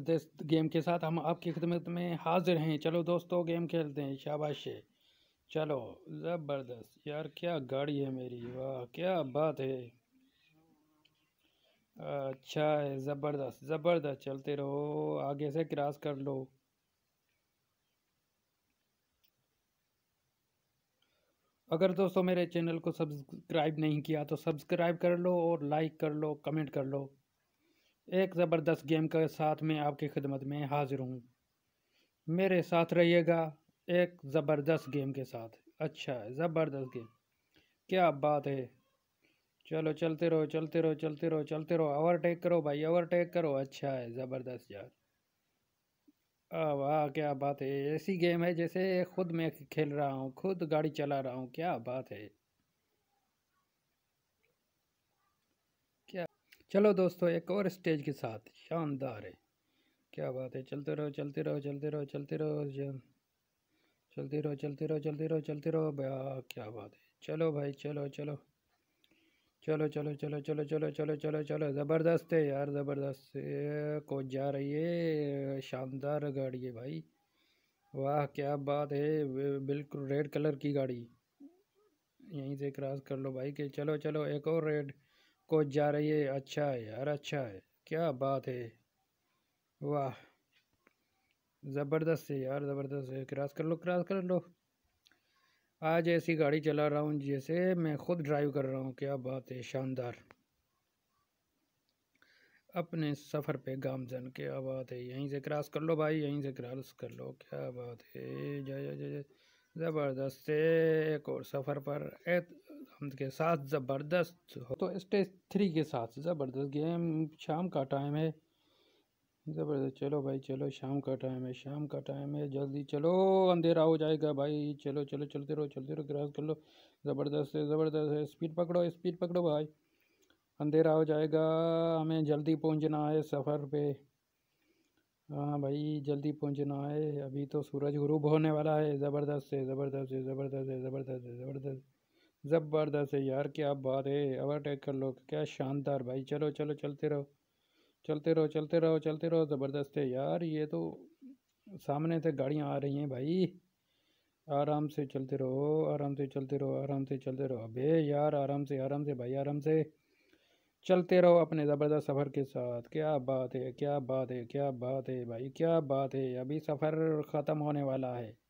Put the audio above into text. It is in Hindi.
ज़बरदस्त गेम के साथ हम आपकी खिदमत में हाजिर हैं चलो दोस्तों गेम खेलते हैं शाबाश चलो ज़बरदस्त यार क्या गाड़ी है मेरी वाह क्या बात है अच्छा है ज़बरदस्त ज़बरदस्त चलते रहो आगे से क्रॉस कर लो अगर दोस्तों मेरे चैनल को सब्सक्राइब नहीं किया तो सब्सक्राइब कर लो और लाइक कर लो कमेंट कर लो एक ज़बरदस्त गेम के साथ मैं आपकी खिदमत में हाज़िर हूँ मेरे साथ रहिएगा एक ज़बरदस्त गेम के साथ अच्छा है ज़बरदस्त गेम क्या बात है चलो चलते रहो चलते रहो चलते रहो चलते रहो ओवरटेक करो भाई ओवरटेक करो अच्छा है ज़बरदस्त यार वाह क्या बात है ऐसी गेम है जैसे खुद मैं खेल रहा हूँ खुद गाड़ी चला रहा हूँ क्या बात है चलो दोस्तों एक और स्टेज के साथ शानदार है क्या बात है चलते रहो चलते रहो चलते रहो चलते रहो चलते रहो चलते रहो चलते रहो चलते रहो भैया क्या बात है चलो भाई चलो चलो चलो चलो चलो चलो चलो चलो चलो चलो ज़बरदस्त है यार ज़बरदस्त को जा रही है शानदार गाड़ी है भाई वाह क्या बात है बिल्कुल रेड कलर की गाड़ी यहीं से क्रॉस कर लो भाई के चलो चलो एक और रेड को जा रही है अच्छा है यार अच्छा है क्या बात है वाह ज़बरदस्त है यार ज़बरदस्त है क्रॉस कर लो क्रॉस कर लो आज ऐसी गाड़ी चला रहा हूँ जैसे मैं खुद ड्राइव कर रहा हूँ क्या बात है शानदार अपने सफ़र पे गामजन क्या बात है यहीं से क्रॉस कर लो भाई यहीं से क्रॉस कर लो क्या बात है जय जय जय ज़बरदस्त एक और सफ़र पर पसंद के साथ ज़बरदस्त हो तो स्टेज थ्री के साथ ज़बरदस्त गेम शाम का टाइम है ज़बरदस्त चलो भाई चलो शाम का टाइम है शाम का टाइम है जल्दी चलो अंधेरा हो जाएगा भाई चलो चलो चलते रहो चलते रहो क्रॉस कर लो ज़बरदस्त है ज़बरदस्त है स्पीड पकड़ो स्पीड पकड़ो भाई अंधेरा हो जाएगा हमें जल्दी पहुंचना है सफ़र पे हाँ भाई जल्दी पहुंचना है अभी तो सूरज गुरूब होने वाला है ज़बरदस्त है ज़बरदस्त है ज़बरदस्त है ज़बरदस्त है ज़बरदस्त ज़बरदस्त है यार क्या बात है ओवरटेक कर लो क्या शानदार भाई चलो चलो चलते रहो चलते रहो चलते रहो चलते रहो ज़बरदस्त है यार ये तो सामने से गाड़ियाँ आ रही हैं भाई आराम से चलते रहो आराम से चलते रहो आराम से चलते रहो अबे यार आराम से आराम से भाई आराम से चलते रहो अपने ज़बरदस्त सफ़र के साथ क्या बात है क्या बात है क्या बात है भाई क्या बात है अभी सफ़र ख़त्म होने वाला है